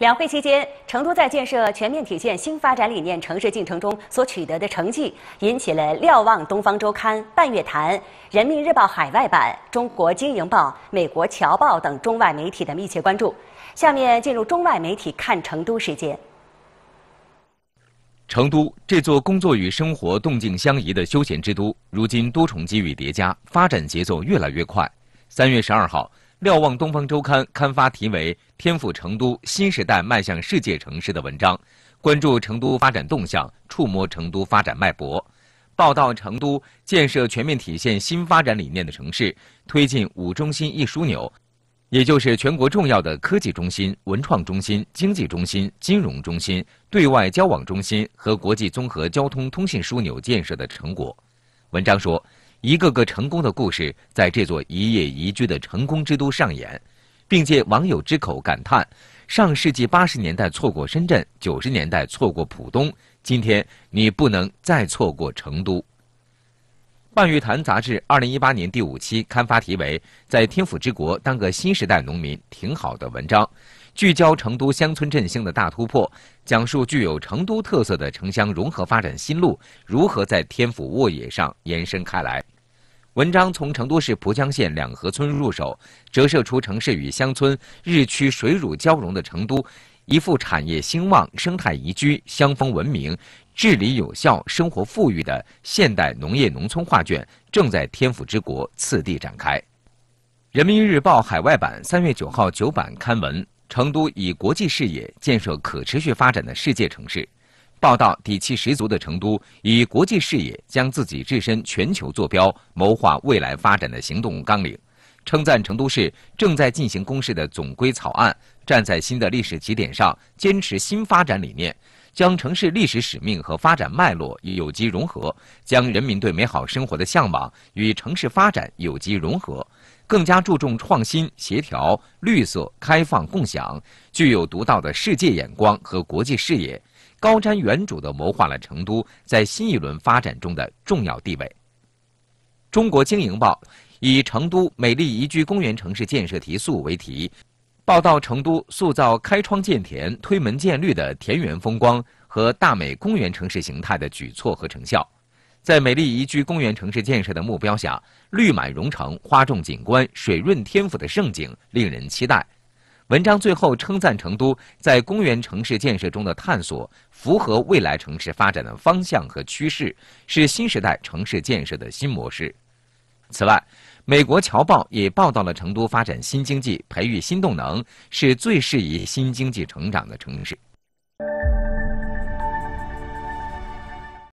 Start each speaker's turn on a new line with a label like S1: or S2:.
S1: 两会期间，成都在建设全面体现新发展理念城市进程中所取得的成绩，引起了《瞭望东方周刊》《半月谈》《人民日报海外版》《中国经营报》《美国侨报》等中外媒体的密切关注。下面进入中外媒体看成都时间。
S2: 成都这座工作与生活动静相宜的休闲之都，如今多重机遇叠加，发展节奏越来越快。三月十二号。瞭望东方周刊刊发题为《天府成都：新时代迈向世界城市》的文章，关注成都发展动向，触摸成都发展脉搏，报道成都建设全面体现新发展理念的城市，推进五中心一枢纽，也就是全国重要的科技中心、文创中心、经济中心、金融中心、对外交往中心和国际综合交通通信枢纽建设的成果。文章说。一个个成功的故事，在这座一业宜居的成功之都上演，并借网友之口感叹：“上世纪八十年代错过深圳，九十年代错过浦东，今天你不能再错过成都。”《半月谈》杂志二零一八年第五期刊发题为《在天府之国当个新时代农民挺好的》文章，聚焦成都乡村振兴的大突破，讲述具有成都特色的城乡融合发展新路如何在天府沃野上延伸开来。文章从成都市蒲江县两河村入手，折射出城市与乡村日趋水乳交融的成都，一幅产业兴旺、生态宜居、乡风文明、治理有效、生活富裕的现代农业农村画卷正在天府之国次第展开。《人民日报》海外版三月九号九版刊文：成都以国际视野建设可持续发展的世界城市。报道底气十足的成都，以国际视野将自己置身全球坐标，谋划未来发展的行动纲领。称赞成都市正在进行公示的总规草案，站在新的历史起点上，坚持新发展理念，将城市历史使命和发展脉络有机融合，将人民对美好生活的向往与城市发展有机融合，更加注重创新、协调、绿色、开放、共享，具有独到的世界眼光和国际视野。高瞻远瞩的谋划了成都在新一轮发展中的重要地位。《中国经营报》以“成都美丽宜居公园城市建设提速”为题，报道成都塑造“开窗见田、推门见绿”的田园风光和大美公园城市形态的举措和成效。在美丽宜居公园城市建设的目标下，“绿满蓉城、花重景观、水润天府”的盛景令人期待。文章最后称赞成都在公园城市建设中的探索符合未来城市发展的方向和趋势，是新时代城市建设的新模式。此外，美国《侨报》也报道了成都发展新经济、培育新动能，是最适宜新经济成长的城市。